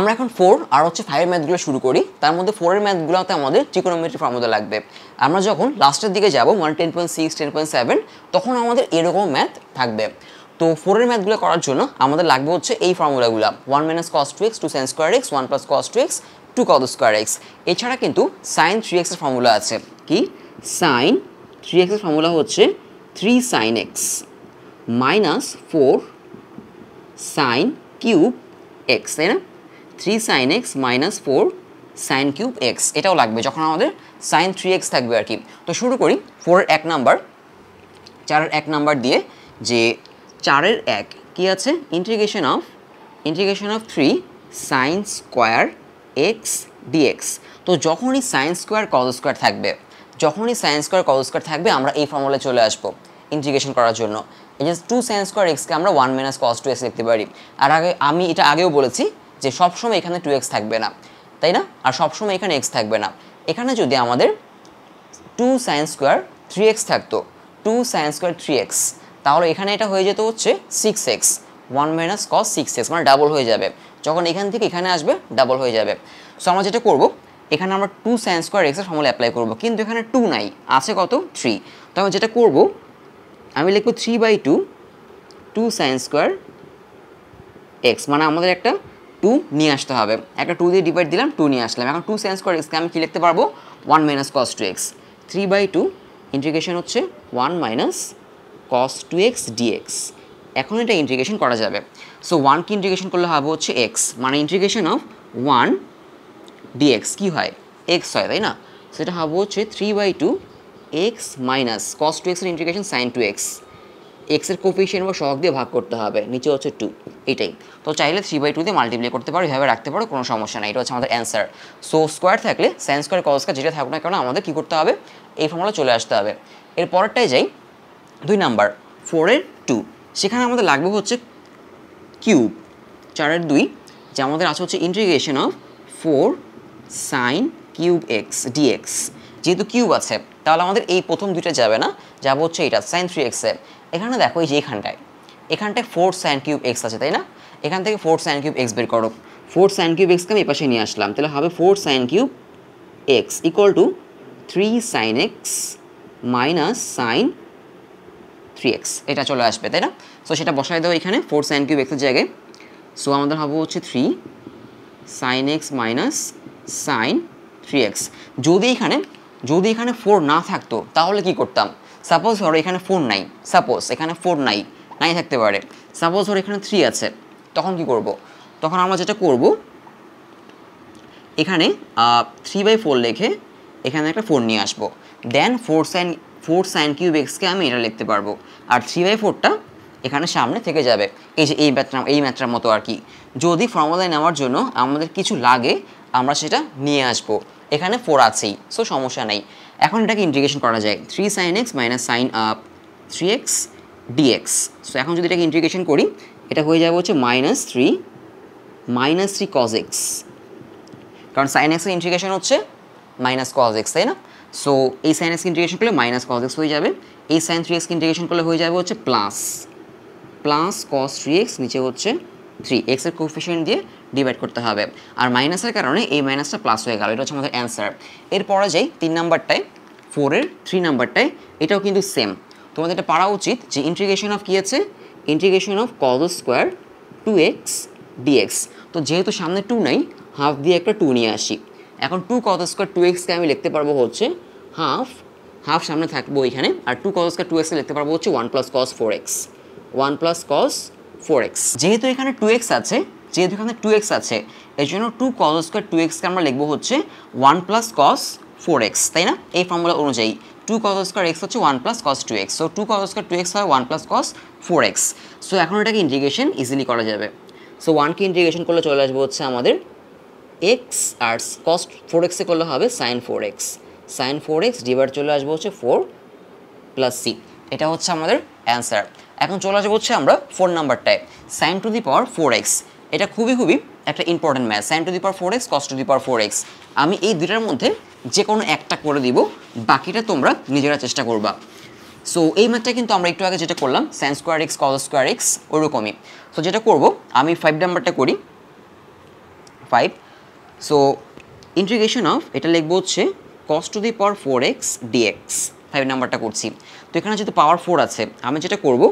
আমরা এখন ফোর আর হচ্ছে ফাইভের ম্যাথগুলো শুরু করি তার মধ্যে ফোরের ম্যাথগুলোতে আমাদের ট্রিকোনোমেট্রি ফর্মুলা লাগবে আমরা যখন লাস্টের দিকে যাবো মানে ten point six ten point seven তখন আমাদের এরকম ম্যাথ থাকবে তো ফোরের ম্যাথগুলো করার জন্য আমাদের লাগবে হচ্ছে এই ফর্মুলাগুলো one minus cos two x two sine square x one plus cos two x two cos square x এছাড়া কিন্তু সাইন থ্রি এক্সের ফর্মুলা আছে কি সাইন থ্রি এক্সের ফর্মুলা হচ্ছে three sine x minus four sine cube x তাই না three sine x minus four sine cube x এটাও লাগবে যখন আমাদের সাইন থ্রি এক্স থাকবে আর কি তো শুরু করি ফোরের এক নাম্বার চারের এক নাম্বার দিয়ে যে চারের এক কি আছে integration of integration of three sine square x dx তো যখনই সাইন স্কোয়ার কজ স্কোয়ার থাকবে যখনই সাইন স্কোয়ার কজ স্কোয়ার থাকবে আমরা এই ফর্মুলায় চলে আসবো ইন্টিগ্রেশন করার জন্য এই যে টু সাইন স্কোয়ার এক্সকে আমরা one minus cos two x লিখতে পারি আর আগে আমি এটা আগেও বলেছি যে সবসময় এখানে টু এক্স থাকবে না তাই না আর সবসময় এখানে এক্স থাকবে না এখানে যদি আমাদের two sine square three x থাকতো two sine square three x তাহলে এখানে এটা হয়ে যেত হচ্ছে six x one minus cos six x মানে ডাবল হয়ে যাবে যখন এখান থেকে এখানে আসবে ডাবল হয়ে যাবে সো আমরা যেটা করবো এখানে আমরা টু সাইন স্কোয়ার এক্সের ফর্মুলা অ্যাপ্লাই করব কিন্তু এখানে টু নাই আছে কত থ্রি তো আমি যেটা করব আমি লিখবো three by two two sine square x মানে আমাদের একটা টু নিয়ে আসতে হবে একটা টু দিয়ে ডিভাইড দিলাম টু নিয়ে আসলাম এখন টু সেন্স করে এক্সকে আমি কী লিখতে পারবো one minus cos two x three by two integration হচ্ছে one minus cos two x dx এখন এটা ইন্টিগ্রেশন করা যাবে সো ওয়ানকে ইন্টিগ্রেশন করলে হবে হচ্ছে এক্স মানে ইন্টিগ্রেশন অফ ওয়ান ডিএক্স কী হয় এক্স হয় তাই না সেটা হবে হচ্ছে three by two x minus cos two এক্সের ইন্টিগ্রেশন সাইন টু এক্স এক্সের কোফিশিয়েন্ট বা সহক দিয়ে ভাগ করতে হবে নিচে হচ্ছে টু এটাই তো চাইলে থ্রি বাই টু দিয়ে মাল্টিপ্লাই করতে পারো এভাবে রাখতে পারো কোনো সমস্যা নেই এটা হচ্ছে আমাদের অ্যান্সার সো স্কোয়ার থাকলে সাইন স্কোয়ার কল স্কোয়ার যেটা থাকুক না কেন আমাদের কী করতে হবে এই ফর্মুলা চলে আসতে হবে এর পরেরটাই যাই দুই নাম্বার ফোরের টু সেখানে আমাদের লাগবে হচ্ছে কিউব চারের দুই যে আমাদের আছে হচ্ছে integration of four sine cube x dx যেহেতু কিউব আছে তাহলে আমাদের এই প্রথম দুইটা যাবে না যাবো হচ্ছে এটা সাইন থ্রি এক্সে এখানে দেখো এই যে এখানটায় এখানটায় ফোর সাইন কিউব এক্স আছে তাই না এখান থেকে ফোর সাইন কিউব এক্স বের করো ফোর সাইন কিউব এক্সকে আমি এপাশে নিয়ে আসলাম তাহলে হবে four sine cube x equal to three sine x minus sine three x এটা চলে আসবে তাই না সো সেটা বসাই দেবো এখানে ফোর সাইন কিউব এক্সের জায়গায় সো আমাদের হবে হচ্ছে three sine x minus sine three x যদি এখানে যদি এখানে ফোর না থাকতো তাহলে কি করতাম সাপোজ ধরো এখানে ফোর নাই সাপোজ এখানে ফোর নাই নাই থাকতে পারে সাপোজ ধর এখানে থ্রি আছে তখন কি করব। তখন আমরা যেটা করব এখানে থ্রি বাই ফোর লেখে এখানে একটা ফোর নিয়ে আসবো then four sine four sine cube এক্সকে আমি এটা লিখতে পারবো আর থ্রি বাই ফোরটা এখানে সামনে থেকে যাবে এই যে এই ম্যাটটা এই ম্যাথটার মতো আর কি যদি ফর্মুলায় নেওয়ার জন্য আমাদের কিছু লাগে আমরা সেটা নিয়ে আসব এখানে ফোর আছেই সো সমস্যা নেই এখন এটাকে ইন্টিগ্রেশন করা যায় three sine x minus sine up three x dx so এখন যদি এটাকে ইন্টিগ্রেশন করি এটা হয়ে যাবে হচ্ছে minus three minus three cos x কারণ সাইন এক্সের ইন্টিগ্রেশন হচ্ছে মাইনাস কজ এক্স তাই না সো এই সাইন এক্সকে ইন্টিগ্রেশন করলে মাইনাস কজ এক্স হয়ে যাবে এই সাইন থ্রি এক্সকে ইন্টিগ্রেশন করলে হয়ে যাবে হচ্ছে plus plus cos three x নিচে হচ্ছে থ্রি এক্সের কোফিশিয়েন্ট দিয়ে ডিভাইড করতে হবে আর মাইনাসের কারণে এই মাইনাসটা প্লাস হয়ে গেল এটা হচ্ছে আমাদের অ্যান্সার এরপরে যাই তিন নাম্বারটায় ফোরের থ্রি নাম্বারটায় এটাও কিন্তু সেম তোমাদের এটা পারা উচিত যে ইন্টিগ্রেশন অফ কী আছে integration of cos square two x dx তো যেহেতু সামনে টু নাই হাফ দিয়ে একটা টু নিয়ে আসি এখন টু কজ স্কোয়ার টু এক্সকে আমি লিখতে পারবো হচ্ছে হাফ হাফ সামনে থাকবো এখানে আর টু কজ স্কোয়ার টু এক্সকে লিখতে পারবো হচ্ছে one plus cos four x one plus cos four x যেহেতু এখানে টু এক্স আছে যেহেতু এখানে টু এক্স আছে এর জন্য টু কজ স্কোয়ার টু এক্সকে আমরা লিখবো হচ্ছে one plus cos four x তাই না এই ফর্মুলা অনুযায়ী টু কস স্কোয়ার এক্স হচ্ছে one plus cos two x so two cos square two x হয় one plus cos four x so এখন এটাকে ইন্টিগ্রেশন ইজিলি করা যাবে সো ওয়ানকে ইন্টিগ্রেশন করলে চলে আসবে হচ্ছে আমাদের এক্স আর কস ফোর এক্সে করলে হবে sine four x sine four x divide চলে আসবে হচ্ছে ফোর প্লাস সি এটা হচ্ছে আমাদের অ্যান্সার এখন চলে আসবো হচ্ছে আমরা ফোর নাম্বারটায় sine to the power four x এটা খুবই খুবই একটা important math sine to the power four x cos to the power four x আমি এই দুটার মধ্যে যে কোনো একটা করে দিব বাকিটা তোমরা নিজেরা চেষ্টা করবা সো এই ম্যাথটা কিন্তু আমরা একটু আগে যেটা করলাম sine square x cos square x ওরকমই সো যেটা করব আমি ফাইভ নাম্বারটা করি ফাইভ সো ইন্টিগ্রেশন অফ এটা লিখবো হচ্ছে cos to the power four x dx five নাম্বারটা করছি তো এখানে যেহেতু পাওয়ার ফোর আছে আমি যেটা করব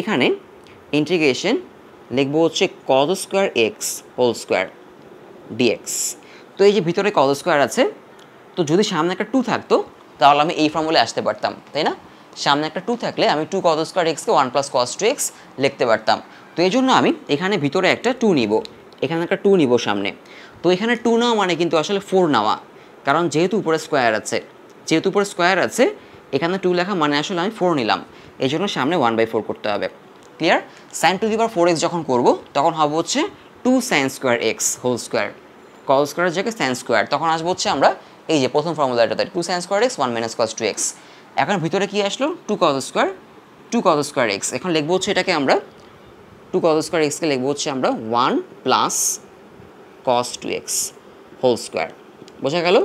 এখানে ইন্টিগ্রেশন লিখবো হচ্ছে cos square x whole square dx তো এই যে ভিতরে কজ স্কোয়ার আছে তো যদি সামনে একটা টু থাকতো তাহলে আমি এই ফর্মুলে আসতে পারতাম তাই না সামনে একটা টু থাকলে আমি টু কজ স্কোয়ার এক্সকে one plus cos two x লিখতে পারতাম তো এই জন্য আমি এখানে ভিতরে একটা টু নিব এখানে একটা টু নিব সামনে তো এখানে টু নেওয়া মানে কিন্তু আসলে ফোর নেওয়া কারণ যেহেতু উপরে স্কোয়ার আছে যেহেতু উপরে স্কোয়ার আছে এখানে টু লেখা মানে আসলে আমি ফোর নিলাম এই জন্য সামনে ওয়ান বাই ফোর করতে হবে clear sine to the power four x যখন করবো তখন হবে হচ্ছে two sine square x whole square cos square জায়গায় সাইন স্কোয়ার তখন আসবো হচ্ছে আমরা এই যে প্রথম ফর্মুলাটাতে two sine square x one minus cos two x এখন ভিতরে কী আসলো two cos square two cos square x এখন লিখবো হচ্ছে এটাকে আমরা টু কজ স্কোয়ার এক্সকে লিখবো হচ্ছে আমরা one plus cos two x whole square বোঝা গেল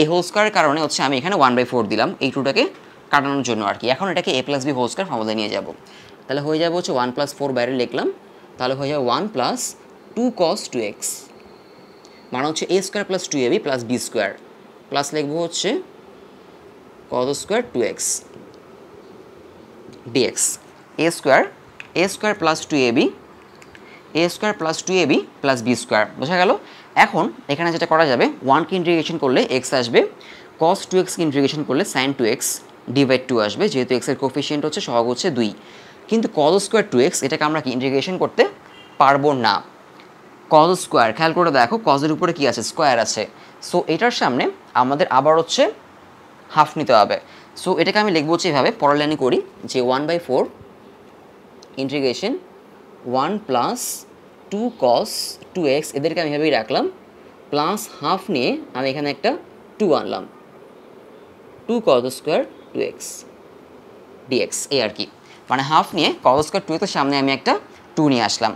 এই হোল স্কোয়ারের কারণে হচ্ছে আমি এখানে ওয়ান বাই ফোর দিলাম এই টুটাকে কাটানোর জন্য আর কি এখন এটাকে A plus B whole square formula নিয়ে যাবো তাহলে হয়ে যাবে হচ্ছে ওয়ান প্লাস ফোর বাইরে লিখলাম তাহলে হয়ে যাবে one plus two cos two x মানে হচ্ছে A square plus two AB plus B square plus লিখবো হচ্ছে কত square two x dx A square A square plus two AB A square plus two AB plus B square বোঝা গেল এখন এখানে যেটা করা যাবে ওয়ানকে ইন্টিগ্রেশন করলে এক্স আসবে কস টু এক্সকে ইন্টিগ্রেশন করলে sine two x divide two আসবে যেহেতু এক্সের কোফিসিয়েন্ট হচ্ছে সহগ হচ্ছে দুই কিন্তু কজ স্কোয়ার টু এক্স এটাকে আমরা কি ইন্টিগ্রেশন করতে পারবো না কজ স্কোয়ার খেয়াল করে দেখো কজের উপরে কি আছে স্কোয়ার আছে সো এটার সামনে আমাদের আবার হচ্ছে হাফ নিতে হবে সো এটাকে আমি লিখবো হচ্ছে এভাবে পড়ালানি করি যে one by four integration one plus two cos two x এদেরকে আমি এভাবেই রাখলাম প্লাস হাফ নিয়ে আমি এখানে একটা টু আনলাম two cos square two x dx এই আর কি মানে হাফ নিয়ে কজ স্কোয়ার টু এক্সের সামনে আমি একটা টু নিয়ে আসলাম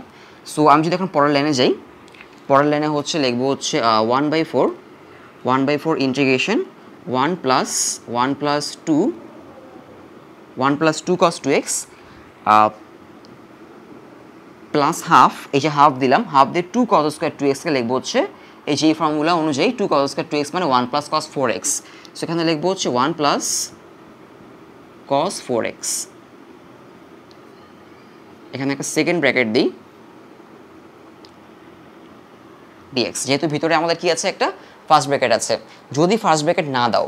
সো আমি যদি এখন পরের লাইনে যাই পরের লাইনে হচ্ছে লিখবো হচ্ছে one by four one by four integration one plus one plus two one plus two cos two x plus half এই যে হাফ দিলাম হাফ দিয়ে টু কজ স্কোয়ার টু এক্সকে লিখবো হচ্ছে এই যে এই ফর্মুলা অনুযায়ী two cos square two x মানে one plus cos four x সেখানে লিখবো হচ্ছে one plus cos four x এখানে একটা সেকেন্ড ব্র্যাকেট দিই ডিএক্স যেহেতু ভিতরে আমাদের কি আছে একটা ফার্স্ট ব্র্যাকেট আছে যদি ফার্স্ট ব্র্যাকেট না দাও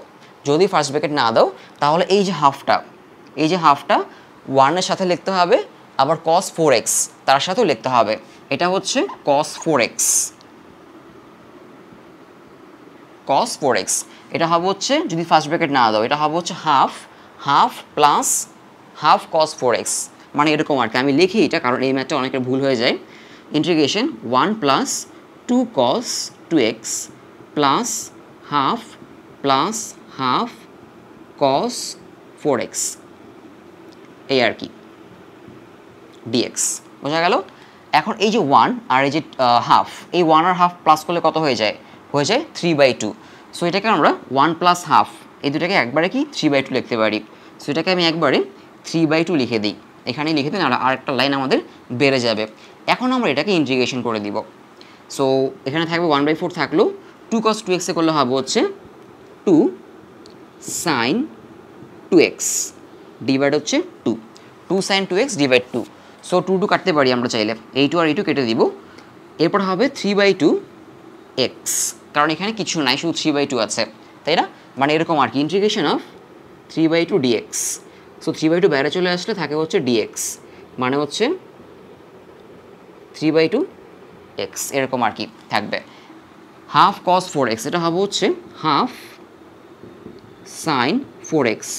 যদি ফার্স্ট ব্র্যাকেট না দাও তাহলে এই যে হাফটা এই যে হাফটা ওয়ানের সাথে লিখতে হবে আবার কস ফোর এক্স তার সাথেও লিখতে হবে এটা হচ্ছে cos four x cos four x এটা হবে হচ্ছে যদি ফার্স্ট ব্র্যাকেট না দাও এটা হবে হচ্ছে half half plus half cos four x মানে এরকম আর কি আমি লিখি এটা কারণ এই ম্যাথটা অনেকের ভুল হয়ে যায় integration one plus two cos two x plus half plus half cos four x এই আর কি ডিএক্স বোঝা গেল এখন এই যে ওয়ান আর এই যে হাফ এই ওয়ান আর হাফ প্লাস করলে কত হয়ে যায় হয়ে যায় থ্রি বাই টু সো এটাকে আমরা ওয়ান প্লাস হাফ এই দুটাকে একবারে কি থ্রি বাই টু লিখতে পারি সো এটাকে আমি একবারে থ্রি বাই টু লিখে দিই এখানেই লিখে দিন আর আরেকটা লাইন আমাদের বেড়ে যাবে এখন আমরা এটাকে ইন্টিগ্রেশন করে দিব সো এখানে থাকবে ওয়ান বাই ফোর থাকলেও টু কস টু এক্সে করলে হবে হচ্ছে two sine two x divide হচ্ছে two two sine two x divide two so two two কাটতে পারি আমরা চাইলে এই টু আর এই টু কেটে দিব এরপর হবে থ্রি বাই টু এক্স কারণ এখানে কিছু নাই শুধু থ্রি বাই টু আছে তাই না মানে এরকম আর কি integration of three by two d x so three by two বাইরে চলে আসলে থাকে হচ্ছে ডিএক্স মানে হচ্ছে থ্রি বাই টু এক্স এরকম আর কি থাকবে হাফ কস ফোর এক্স এটা হবে হচ্ছে half sine four x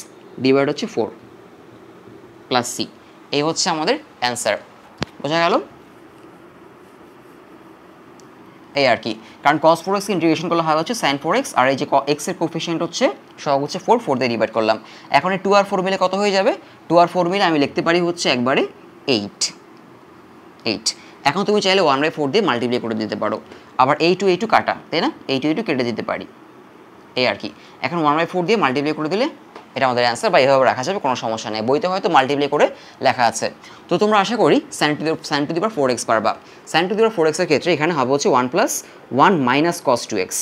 divide হচ্ছে ফোর প্লাস সি এই হচ্ছে আমাদের অ্যান্সার বোঝা গেল এই আর কি কারণ কস ফোর এক্স ইন্টিগ্রেশন করলে হয় হচ্ছে সাইন ফোর এক্স আর এই যে এক্সের কোফিসিয়েন্ট হচ্ছে সব হচ্ছে ফোর ফোর দিয়ে ডিভাইড করলাম এখন এই টু আর ফোর মিলে কত হয়ে যাবে টু আর ফোর মিলে আমি লিখতে পারি হচ্ছে একবারে এইট এইট এখন তুমি চাইলে ওয়ান বাই ফোর দিয়ে মাল্টিপ্লাই করে দিতে পারো আবার এই টু এই টু কাটা তাই না এই টু এই টু কেটে দিতে পারি এই আর কি এখন ওয়ান বাই ফোর দিয়ে মাল্টিপ্লাই করে দিলে এটা আমাদের অ্যান্সার বা এভাবে রাখা যাবে কোনো সমস্যা নেই বইতে হয়তো মাল্টিপ্লাই করে লেখা আছে তো তোমরা আশা করি স্যান টু স্যান টু দিবার ফোর এক্স পারবা স্যান টু দিবার ফোর এক্সের ক্ষেত্রে এখানে হবে হচ্ছে one plus one minus cos two x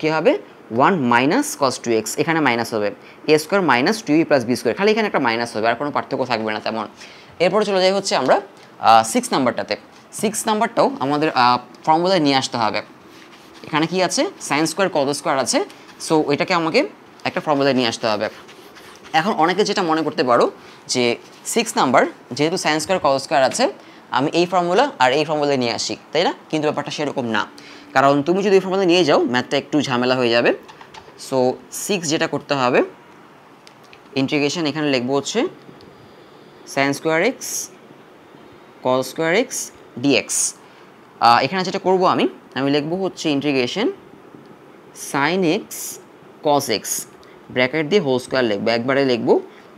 কী হবে one minus cos two x এখানে মাইনাস হবে a square minus two plus B square খালি এখানে একটা মাইনাস হবে আর কোনো পার্থক্য থাকবে না তেমন এরপরে চলে যাই হচ্ছে আমরা সিক্স নাম্বারটাতে সিক্স নাম্বারটাও আমাদের ফর্মুলায় নিয়ে আসতে হবে এখানে কি আছে সাইন স্কোয়ার কত স্কোয়ার আছে সো এটাকে আমাকে একটা ফর্মুলায় নিয়ে আসতে হবে এখন অনেকে যেটা মনে করতে পারো যে সিক্স নাম্বার যেহেতু সায়েন্স স্কোয়ার কল স্কোয়ার আছে আমি এই ফর্মুলা আর এই ফর্মুলা নিয়ে আসি তাই না কিন্তু ব্যাপারটা সেরকম না কারণ তুমি যদি এই ফর্মুলা নিয়ে যাও ম্যাথটা একটু ঝামেলা হয়ে যাবে সো সিক্স যেটা করতে হবে ইন্টিগ্রেশান এখানে লিখবো হচ্ছে sine square x cos square x d x এখানে যেটা করব আমি আমি লিখবো হচ্ছে integration sine x cos x bracket দিয়ে হোল স্কোয়ার লিখবো একবারে লিখবো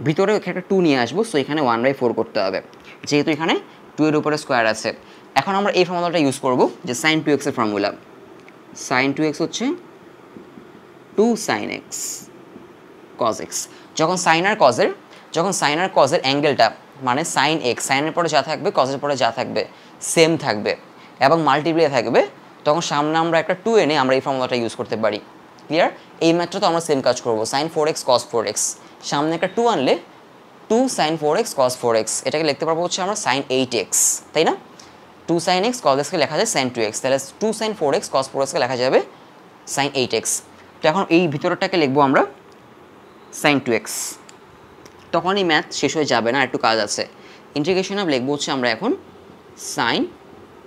ভিতরে এখানে একটা টু নিয়ে আসবো সো এখানে ওয়ান বাই ফোর করতে হবে যেহেতু এখানে টু এর উপরে স্কোয়ার আছে এখন আমরা এই ফর্মুলাটা ইউজ করব যে সাইন টু এক্সের ফর্মুলা সাইন টু এক্স হচ্ছে two sine x cos x যখন সাইন আর কজের যখন সাইন আর কজের অ্যাঙ্গেলটা মানে সাইন এক্স সাইনের পরে যা থাকবে কজের পরে যা থাকবে সেম থাকবে এবং মাল্টিপ্লাই থাকবে তখন সামনে আমরা একটা টু এনে আমরা এই ফর্মুলাটা ইউজ করতে পারি ক্লিয়ার এই ম্যাথটা তো আমরা সেম কাজ করবো sine four x cos four x সামনে একটা টু আনলে two sine four x cos four x এটাকে লিখতে পারবো হচ্ছে আমরা সাইন এইট এক্স তাই না টু সাইন এক্স কস এক্সকে লেখা যায় সাইন টু এক্স তাহলে two sine four x cos four এক্সকে লেখা যাবে সাইন এইট এক্স তো এখন এই ভিতরটাকে লিখবো আমরা সাইন টু এক্স তখন এই ম্যাথ শেষ হয়ে যাবে না একটু কাজ আছে ইন্টিগ্রেশন অফ লিখবো হচ্ছে আমরা এখন সাইন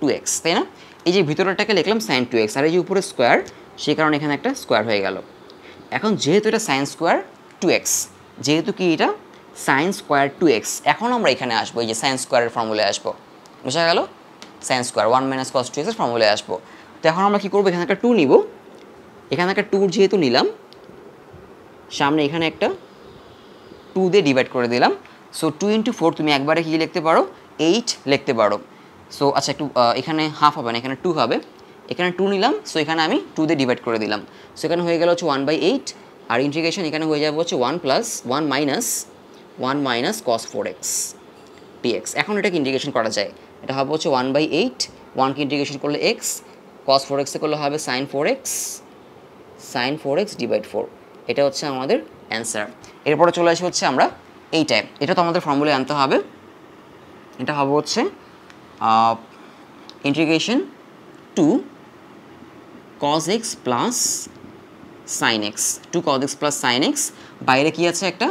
টু এক্স তাই না এই যে ভিতরটাকে লিখলাম সাইন টু এক্স আর এই যে উপরে স্কোয়ার সেই কারণে এখানে একটা স্কোয়ার হয়ে গেল এখন যেহেতু এটা সাইন স্কোয়ার টু এক্স যেহেতু কি এটা সাইন স্কোয়ার টু এক্স এখন আমরা এখানে আসবো এই যে সাইন স্কোয়ারের ফর্মুলে আসবো বোঝা গেল sine square one minus cos two এক্সের ফর্মুলে আসবো তো এখন আমরা কী করবো এখানে একটা টু নিব এখানে একটা টুর যেহেতু নিলাম সামনে এখানে একটা টু দিয়ে ডিভাইড করে দিলাম সো টু ইন্টু ফোর তুমি একবারে কী লিখতে পারো এইট লিখতে পারো সো আচ্ছা একটু এখানে হাফ হবে না এখানে টু হবে এখানে টু নিলাম সো এখানে আমি টু দিয়ে ডিভাইড করে দিলাম সো এখানে হয়ে গেল হচ্ছে ওয়ান বাই এইট আর ইন্টিগ্রেশন এখানে হয়ে যাবে হচ্ছে one plus one minus one minus cos four x dx এখন এটাকে ইন্টিগ্রেশন করা যায় এটা হবে হচ্ছে ওয়ান বাই এইট ওয়ানকে ইন্টিগ্রেশন করলে এক্স কস ফোর এক্সে করলে হবে sine four x sine four x divide four এটা হচ্ছে আমাদের অ্যান্সার এরপরে চলে আসে হচ্ছে আমরা এই টাইপ এটা তো আমাদের ফর্মুলায় আনতে হবে এটা হবে হচ্ছে integration two cos x plus sin x two cos x plus sin x বাইরে কি আছে একটা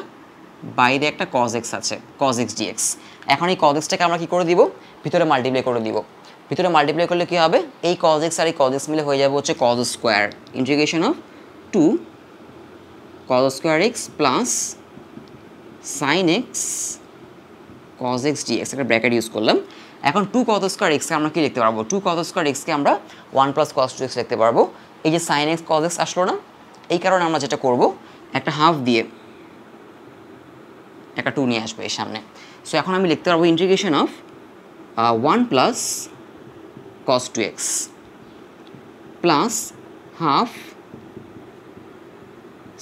বাইরে একটা cos x আছে cos x dx এখন এই cos xটাকে আমরা কি করে দিব ভিতরে মাল্টিপ্লাই করে দিব ভিতরে মাল্টিপ্লাই করলে কি হবে এই cos x আর এই cos x মিলে হয়ে যাবে হচ্ছে cos square integration of two cos square x plus sin x cos x dx একটা ব্র্যাকেট ইউজ করলাম এখন টু কত স্কোয়ার এক্সকে আমরা কী লিখতে পারবো টু কত স্কোয়ার এক্সকে আমরা one plus cos two x লিখতে পারবো এই যে সাইন এক্স কস এক্স আসলো না এই কারণে আমরা যেটা করব একটা হাফ দিয়ে একটা টু নিয়ে আসবো এর সামনে সো এখন আমি লিখতে পারবো integration of one plus cos two x plus half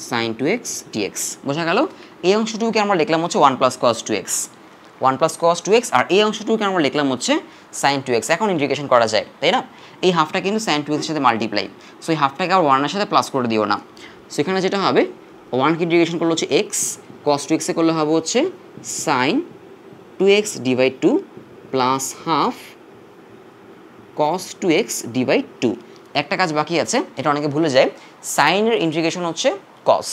sine two x d x বোঝা গেল এই অংশটুকুকে আমরা লিখলাম হচ্ছে one plus cos two x one plus cos two x আর এই অংশটুকু আমরা লিখলাম হচ্ছে সাইন টু এক্স এখন ইন্টিগ্রেশন করা যায় তাই না এই হাফটা কিন্তু সাইন টু এক্সের সাথে মাল্টিপ্লাই সো এই হাফটাকে আর ওয়ানের সাথে প্লাস করে দিও না সো এখানে যেটা হবে ওয়ানকে ইন্টিগ্রেশন করলে হচ্ছে এক্স কস টু এক্সে করলে হবে হচ্ছে sine two x divide two plus half cos two x divide two একটা কাজ বাকি আছে এটা অনেকে ভুলে যায় সাইনের ইন্টিগ্রেশন হচ্ছে কস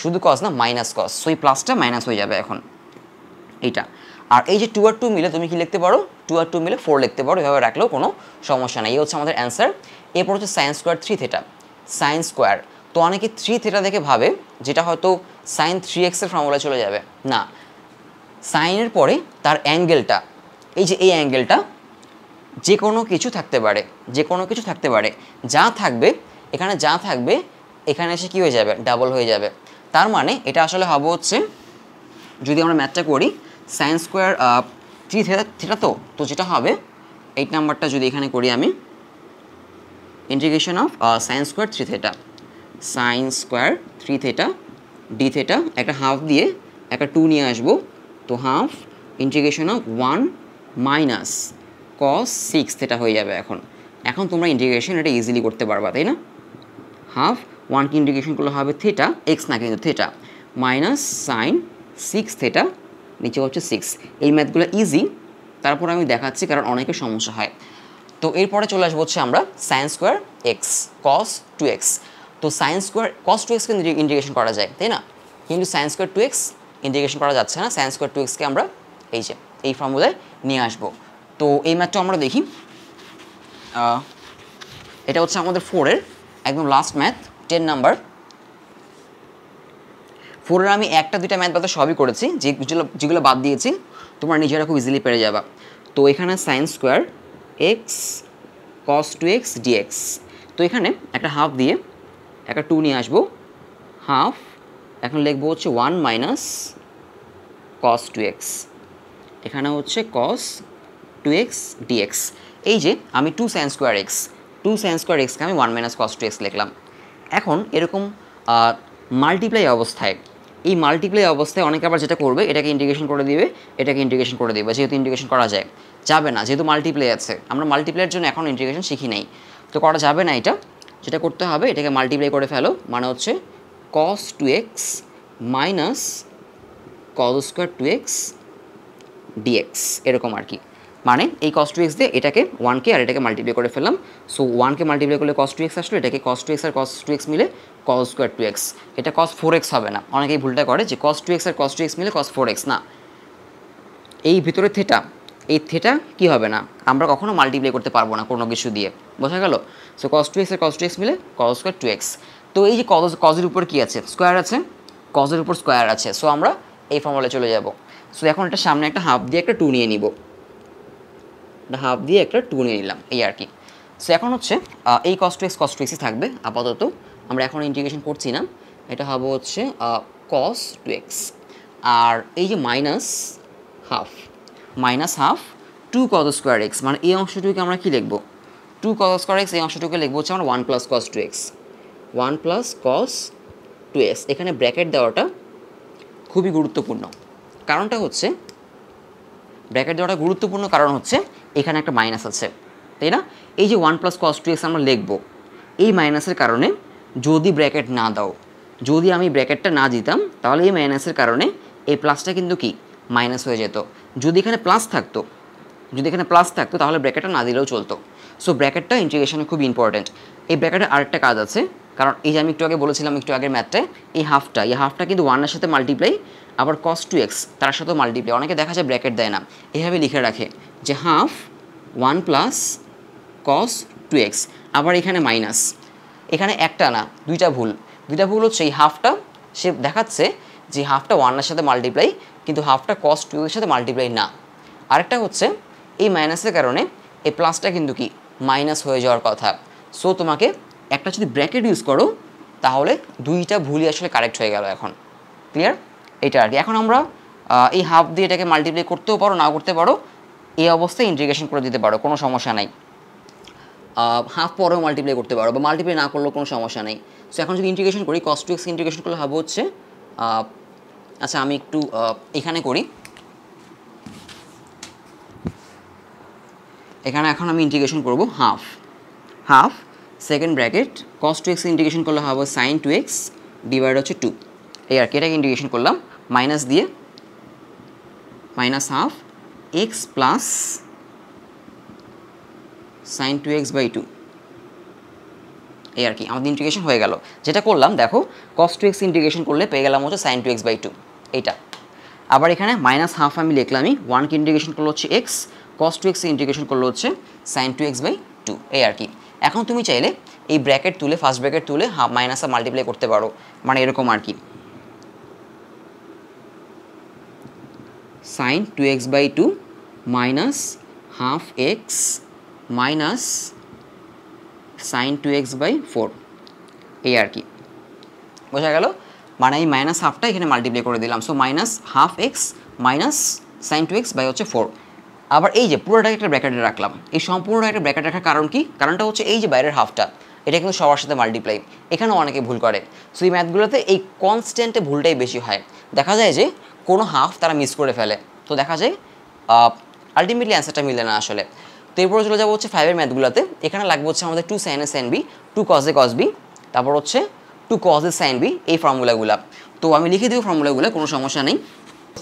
শুধু কস না মাইনাস কস সো এই প্লাসটা মাইনাস হয়ে যাবে এখন এইটা আর এই যে টু আর টু মিলে তুমি কি লিখতে পারো টু আর টু মিলে ফোর লিখতে পারো এভাবে রাখলেও কোনো সমস্যা নেই এই হচ্ছে আমাদের অ্যান্সার এরপর হচ্ছে sine square three theta sine square তো অনেকে থ্রি থেটা দেখে ভাবে যেটা হয়তো সাইন থ্রি এক্সের ফর্মুলা চলে যাবে না সাইনের পরে তার অ্যাঙ্গেলটা এই যে এই অ্যাঙ্গেলটা যে কোনো কিছু থাকতে পারে যে কোনো কিছু থাকতে পারে যা থাকবে এখানে যা থাকবে এখানে এসে কী হয়ে যাবে ডাবল হয়ে যাবে তার মানে এটা আসলে হবে হচ্ছে যদি আমরা ম্যাথটা করি sine square three theta theta তো তো যেটা হবে এইট নাম্বারটা যদি এখানে করি আমি integration of sine square three theta sine square three theta d theta একটা হাফ দিয়ে একটা টু নিয়ে আসবো তো half integration of one minus cos six theta হয়ে যাবে এখন এখন তোমরা ইন্টিগ্রেশন এটা ইজিলি করতে পারবা তাই না হাফ ওয়ানকে ইন্টিগ্রেশন করলে হবে থেটা এক্স না কিন্তু theta minus sine six theta নিচে হচ্ছে সিক্স এই ম্যাথগুলো ইজি তারপর আমি দেখাচ্ছি কারণ অনেকে সমস্যা হয় তো এরপরে চলে আসবো হচ্ছে আমরা sine square x cos two x তো সায়েন্স স্কোয়ার কস টু এক্সকে ইন্টিগ্রেশন করা যায় তাই না কিন্তু sine square two x integration করা যাচ্ছে না সায়েন্স স্কোয়ার টু এক্সকে আমরা এই যে এই ফর্মুলায় নিয়ে আসবো তো এই ম্যাথটা আমরা দেখি এটা হচ্ছে আমাদের ফোরের একদম লাস্ট ম্যাথ টেন নাম্বার ফোরের আমি একটা দুইটা ম্যাথ বাদে সবই করেছি যেগুলো যেগুলো বাদ দিয়েছি তোমার নিজেরা খুব ইজিলি পেরে যাবা তো এখানে sine square x cos two x dx তো এখানে একটা হাফ দিয়ে একটা টু নিয়ে আসবো হাফ এখন লিখবো হচ্ছে one minus cos two x এখানে হচ্ছে কস টু এক্স ডিএক্স এই যে আমি two sine square x two sine square এক্সকে আমি one minus cos two x লিখলাম এখন এরকম মাল্টিপ্লাই অবস্থায় এই মাল্টিপ্লাই অবস্থায় অনেকে আবার যেটা করবে এটাকে ইন্টিগ্রেশন করে দিবে এটাকে ইন্টিগ্রেশন করে দিবে যেহেতু ইন্টিগ্রেশন করা যায় যাবে না যেহেতু মাল্টিপ্লাই আছে আমরা মাল্টিপ্লাইয়ের জন্য এখন ইন্টিগ্রেশন শিখি নাই তো করা যাবে না এটা যেটা করতে হবে এটাকে মাল্টিপ্লাই করে ফেলো মানে হচ্ছে cos two x minus cos square two x d x এরকম আর কি মানে এই কস টু এক্স দিয়ে এটাকে ওয়ানকে আর এটাকে মাল্টিপ্লাই করে ফেললাম সো ওয়ানকে মাল্টিপ্লাই করলে কস টু এক্স আসলো এটাকে কস টু এক্স আর কস টু এক্স মিলে কস স্কোয়ার টু এক্স এটা কস ফোর এক্স হবে না অনেকেই ভুলটা করে যে কস টু এক্স আর কস টু এক্স মিলে কস ফোর এক্স না এই ভিতরে থেটা এই থেটা কি হবে না আমরা কখনো মাল্টিপ্লাই করতে পারবো না কোনো কিছু দিয়ে বোঝা গেল সো কস টু এক্স আর কস টু এক্স মিলে কস স্কোয়ার টু এক্স তো এই যে কজ কজের উপর কী আছে স্কোয়ার আছে কজের উপর স্কোয়ার আছে সো আমরা এই ফর্মুলা চলে যাব সো এখন এটা সামনে একটা হাফ দিয়ে একটা টু নিয়ে নিব একটা হাফ দিয়ে একটা টু নিয়ে নিলাম এই আর কি সো এখন হচ্ছে এই cos two x cos two এক্সই থাকবে আপাতত আমরা এখন ইন্টিগ্রেশন করছি না এটা হবে হচ্ছে কস টু এক্স আর এই যে minus half minus half two কত স্কোয়ার এক্স মানে এই অংশটুকুকে আমরা কী লিখবো টু কত স্কোয়ার এক্স এই অংশটুকু লিখবো হচ্ছে আমরা one plus cos two x one plus cos two x এখানে ব্র্যাকেট দেওয়াটা খুবই গুরুত্বপূর্ণ কারণটা হচ্ছে ব্র্যাকেট দেওয়াটা গুরুত্বপূর্ণ কারণ হচ্ছে এখানে একটা মাইনাস আছে তাই না এই যে one plus cos two x আমরা লিখবো এই মাইনাসের কারণে যদি ব্র্যাকেট না দাও যদি আমি ব্র্যাকেটটা না দিতাম তাহলে এই মাইনাসের কারণে এই প্লাসটা কিন্তু কি মাইনাস হয়ে যেত যদি এখানে প্লাস থাকতো যদি এখানে প্লাস থাকতো তাহলে ব্র্যাকেটটা না দিলেও চলতো সো ব্র্যাকেটটা ইন্টিগ্রেশনে খুব ইম্পর্ট্যান্ট এই ব্র্যাকেটের আরেকটা কাজ আছে কারণ এই যে আমি একটু আগে বলেছিলাম একটু আগের ম্যাথটায় এই হাফটা এই হাফটা কিন্তু ওয়ানের সাথে মাল্টিপ্লাই আবার কস টু এক্স তার সাথেও মাল্টিপ্লাই অনেকে দেখা যায় ব্র্যাকেট দেয় না এভাবে লিখে রাখে যে half one plus cos two x আবার এখানে মাইনাস এখানে একটা না দুইটা ভুল দুইটা ভুল হচ্ছে এই হাফটা সে দেখাচ্ছে যে হাফটা ওয়ানের সাথে মাল্টিপ্লাই কিন্তু হাফটা কস টু এর সাথে মাল্টিপ্লাই না আরেকটা হচ্ছে এই মাইনাসের কারণে এই প্লাসটা কিন্তু কি মাইনাস হয়ে যাওয়ার কথা সো তোমাকে একটা যদি ব্র্যাকেট ইউজ করো তাহলে দুইটা ভুলই আসলে কারেক্ট হয়ে গেল এখন ক্লিয়ার এটা আর কি এখন আমরা এই হাফ দিয়ে এটাকে মাল্টিপ্লাই করতেও পারো না করতে পারো এই অবস্থায় ইন্টিগ্রেশন করে দিতে পারো কোনো সমস্যা নাই হাফ পরেও মাল্টিপ্লাই করতে পারো বা মাল্টিপ্লাই না করলেও কোনো সমস্যা নেই সো এখন যদি ইন্টিগ্রেশন করি কস টু এক্স ইন্টিগ্রেশন করলে হবে হচ্ছে আচ্ছা আমি একটু এখানে করি এখানে এখন আমি ইন্টিগ্রেশন করব half half second bracket cos two x integration করলে হবে সাইন টু এক্স ডিভাইড হচ্ছে টু এই আর কি এটাকে ইন্টিগ্রেশন করলাম মাইনাস দিয়ে minus half x plus sine two x by two এই আর কি আমাদের ইন্টিগ্রেশন হয়ে গেল যেটা করলাম দেখো কস টু এক্স ইন্টিগ্রেশন করলে পেয়ে গেলাম হচ্ছে sine two x by two এইটা আবার এখানে মাইনাস হাফ আমি লিখলামই ওয়ানকে ইন্টিগ্রেশন করলো হচ্ছে x cos two x integration করলো হচ্ছে sine two x by two এই আর কি এখন তুমি চাইলে এই ব্র্যাকেট তুলে ফার্স্ট ব্র্যাকেট তুলে হাফ মাইনাসে মাল্টিপ্লাই করতে পারো মানে এরকম আর কি sine two x by two minus half x minus sine two x by four এই আর কি বোঝা গেল মানে এই মাইনাস হাফটা এখানে মাল্টিপ্লাই করে দিলাম so minus half x minus sine two x by হচ্ছে ফোর আবার এই যে পুরোটাকে একটা ব্র্যাকেটে রাখলাম এই সম্পূর্ণটা একটা ব্র্যাকেট রাখার কারণ কি কারণটা হচ্ছে এই যে বাইরের হাফটা এটা কিন্তু সবার সাথে মাল্টিপ্লাই এখানেও অনেকে ভুল করে সো এই ম্যাথগুলোতে এই কনস্ট্যান্টে ভুলটাই বেশি হয় দেখা যায় যে কোনো হাফ তারা মিস করে ফেলে তো দেখা যায় আলটিমেটলি অ্যান্সারটা মিলে না আসলে তো এরপরে চলে যাবো হচ্ছে ফাইভের ম্যাথগুলোতে এখানে লাগবে হচ্ছে আমাদের two sine a sine b two cos a cos b তারপর হচ্ছে two cos a sine b এই ফর্মুলাগুলো তো আমি লিখে দিব ফর্মুলাগুলো কোনো সমস্যা নেই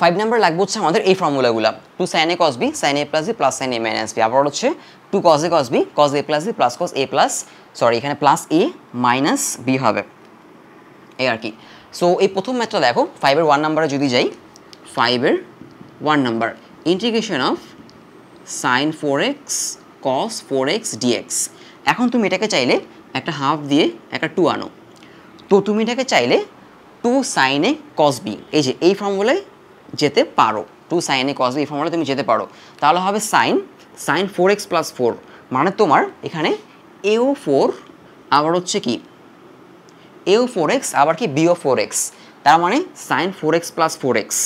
ফাইভ নাম্বার লাগবে হচ্ছে আমাদের এই ফর্মুলাগুলো two sine a cos b sine A plus B plus sine A minus b আবার হচ্ছে two cos a cos b cos A plus B plus cos A plus sorry এখানে প্লাস এ মাইনাস বি হবে এই আর কি so এই প্রথম ম্যাথটা দেখো ফাইভের ওয়ান নাম্বারে যদি যাই ফাইভের one number integration of sine four x cos four x dx এখন তুমি এটাকে চাইলে একটা হাফ দিয়ে একটা টু আনো তো তুমি এটাকে চাইলে two sine a cos b এই যে এই ফর্মুলায় যেতে পারো two sine a cos b এই ফর্মুলায় তুমি যেতে পারো তাহলে হবে sine sine four x plus four মানে তোমার এখানে এও ফোর আবার হচ্ছে কি এও ফোর এক্স আবার কি বিও ফোর এক্স তার মানে sine four x plus four x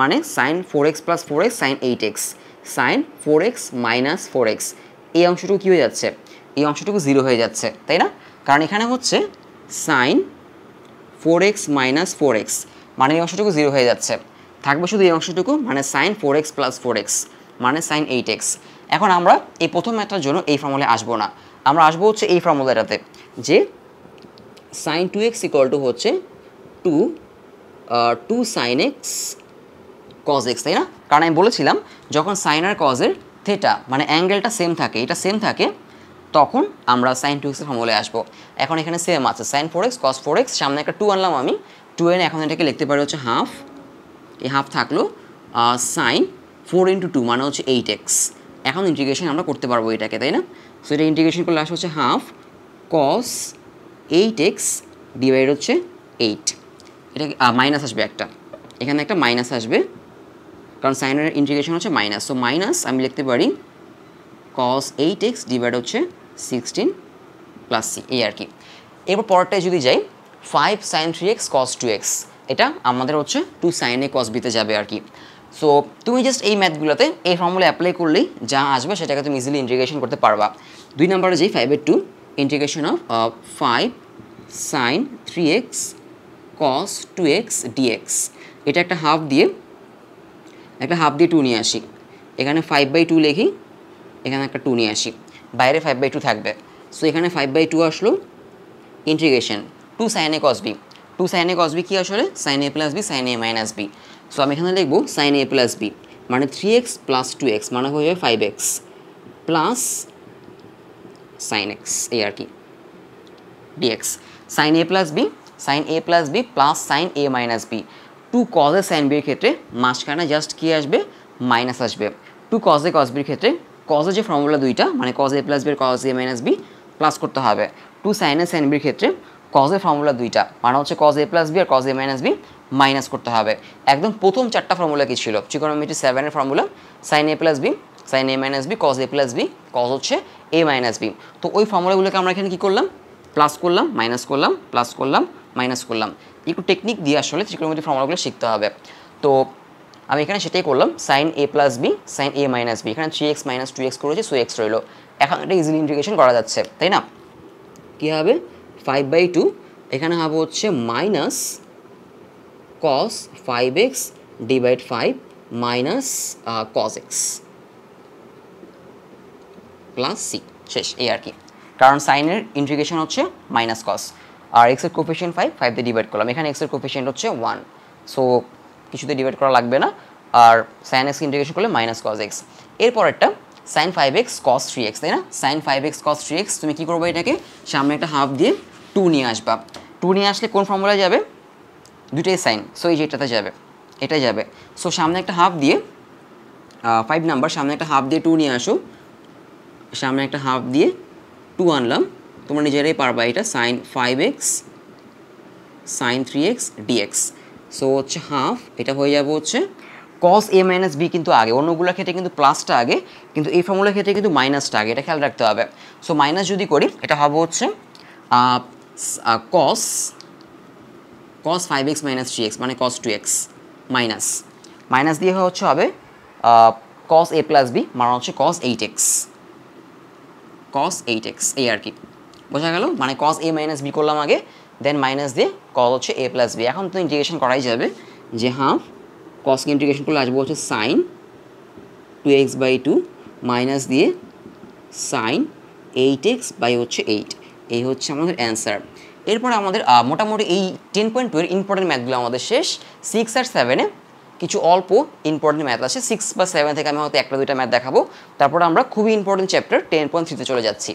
মানে sine four x plus four x sine eight x sine four x minus four x এই অংশটুকু কী হয়ে যাচ্ছে এই অংশটুকু জিরো হয়ে যাচ্ছে তাই না কারণ এখানে হচ্ছে sine four x minus four x মানে এই অংশটুকু জিরো হয়ে যাচ্ছে থাকবে শুধু এই অংশটুকু মানে sine four x plus four x মানে সাইন এইট এক্স এখন আমরা এই প্রথম ম্যাথটার জন্য এই ফর্মুলায় আসবো না আমরা আসবো হচ্ছে এই ফর্মুলাটাতে যে sine two x equal to হচ্ছে two two sine x cos x তাই না কারণ আমি বলেছিলাম যখন সাইন আর কজের থেটা মানে অ্যাঙ্গেলটা সেম থাকে এটা সেম থাকে তখন আমরা সাইন টু এক্সের ফর্মুলায় আসবো এখন এখানে সেম আছে sine four x cos four x সামনে একটা টু আনলাম আমি টু এনে এখন এটাকে লিখতে পারি হচ্ছে হাফ এই হাফ থাকলো সাইন ফোর ইন্টু টু মানে হচ্ছে এইট এক্স এখন ইন্টিগ্রেশন আমরা করতে পারবো এটাকে তাই না সো এটা ইন্টিগ্রেশন করলে আসা হচ্ছে half cos eight x divide হচ্ছে এইট এটা মাইনাস আসবে একটা এখানে একটা মাইনাস আসবে কারণ সাইনের ইন্টিগ্রেশন হচ্ছে মাইনাস সো মাইনাস আমি লিখতে পারি কস এইট এক্স ডিভাইড হচ্ছে সিক্সটিন প্লাস সি এই আর কি এরপর পরটায় যদি যাই five sine three x cos two x এটা আমাদের হচ্ছে টু সাইনে কস বিতে যাবে আর কি সো তুমি জাস্ট এই ম্যাথগুলোতে এই ফর্মুলা অ্যাপ্লাই করলেই যা আসবে সেটাকে তুমি ইজিলি ইন্টিগ্রেশন করতে পারবা দুই নম্বরে যেই ফাইভের two integration of five sine three x cos two x d x এটা একটা হাফ দিয়ে একটা হাফ দিয়ে টু নিয়ে আসি এখানে ফাইভ বাই টু লিখি এখানে একটা টু নিয়ে আসি বাইরে ফাইভ বাই টু থাকবে সো এখানে ফাইভ বাই টু আসলো integration two sine A cos B two sine A cos B কী আসলে সাইন এ প্লাস বি সাইন এ মাইনাস বি সো আমি এখানে লিখবো সাইন এ প্লাস বি মানে three x plus two x মানে হয়ে যাবে five x plus sine x এই আর কি ডিএক্স সাইন এ প্লাস বি সাইন এ প্লাস বি প্লাস সাইন এ minus B two cos A sine বির ক্ষেত্রে মাঝখানে জাস্ট কী আসবে মাইনাস আসবে টু কজে কজ বির ক্ষেত্রে কজে যে ফর্মুলা দুইটা মানে কজ এ প্লাস বির cos A minus B plus করতে হবে টু সাইন এ সাইন বির ক্ষেত্রে কজের ফর্মুলা দুইটা মানে হচ্ছে কজ এ প্লাস বি আর cos A minus B minus করতে হবে একদম প্রথম চারটা ফর্মুলা কি ছিল ত্রিকোণমিটি সেভেনের ফর্মুলা সাইন এ প্লাস বি সাইন এ মাইনাস বি কজ এ প্লাস বি কজ হচ্ছে এ মাইনাস বি তো ওই ফর্মুলাগুলোকে আমরা এখানে কী করলাম প্লাস করলাম মাইনাস করলাম প্লাস করলাম মাইনাস করলাম একটু টেকনিক দিয়ে আসলে ত্রিকোণমিতি ফর্মুলাগুলো শিখতে হবে তো আমি এখানে সেটাই করলাম সাইন এ প্লাস বি সাইন এ মাইনাস বি এখানে three x minus two x করেছে সো এক্স রইলো এখন এটা ইজিলি ইন্টিগ্রেশন করা যাচ্ছে তাই না কী হবে ফাইভ বাই টু এখানে হবে হচ্ছে minus cos five x divide five minus cos x plus C শেষ এই আর কি কারণ সাইনের ইন্টিগ্রেশন হচ্ছে মাইনাস কস আর এক্সের কোফিশিয়েন্ট ফাইভ ফাইভ দিয়ে ডিভাইড করলাম এখানে এক্সের কোফিশিয়েন্ট হচ্ছে ওয়ান সো কিছুতে ডিভাইড করা লাগবে না আর সাইন এক্স ইন্টিগ্রেশন করলে মাইনাস কজ এক্স এরপর একটা sine five x cos three x তাই না sine five x cos three x তুমি কী করবো এটাকে সামনে একটা হাফ দিয়ে টু নিয়ে আসবা টু নিয়ে আসলে কোন ফর্মুলায় যাবে দুটাই সাইন সো এই যে এটাতে যাবে এটাই যাবে সো সামনে একটা হাফ দিয়ে ফাইভ নাম্বার সামনে একটা হাফ দিয়ে টু নিয়ে আসো সামনে একটা হাফ দিয়ে টু আনলাম তোমরা নিজেরাই পারবা এটা sine five x sine three x dx so হচ্ছে হাফ এটা হয়ে যাবে হচ্ছে কস এ মাইনাস বি কিন্তু আগে অন্যগুলোর ক্ষেত্রে কিন্তু প্লাসটা আগে কিন্তু এই ফর্মুলার ক্ষেত্রে কিন্তু মাইনাসটা আগে এটা খেয়াল রাখতে হবে সো মাইনাস যদি করি এটা হবে হচ্ছে cos cos five x minus three x মানে cos two x minus minus দিয়ে হচ্ছে হবে কস এ প্লাস বি মানে হচ্ছে cos eight x cos eight x এই আর কি বোঝা গেল মানে কস এ মাইনাস বি করলাম আগে দেন মাইনাস দিয়ে কস হচ্ছে এ প্লাস বি এখন তো ইন্টিগ্রেশন করাই যাবে যে হাফ কসকে ইন্টিগ্রেশন করলে আসবো হচ্ছে sine two x by two minus দিয়ে সাইন এইট এক্স বাই হচ্ছে এইট এই হচ্ছে আমাদের অ্যান্সার এরপর আমাদের মোটামুটি এই টেন পয়েন্ট টুয়ের ইম্পর্টেন্ট ম্যাথগুলো আমাদের শেষ সিক্স আর সেভেনে কিছু অল্প ইম্পর্টেন্ট ম্যাথ আছে সিক্স বা সেভেন থেকে আমি হয়তো একটা দুইটা ম্যাথ দেখাবো তারপর আমরা খুবই ইম্পর্টেন্ট চ্যাপ্টার টেন পয়েন্ট থ্রিতে চলে যাচ্ছি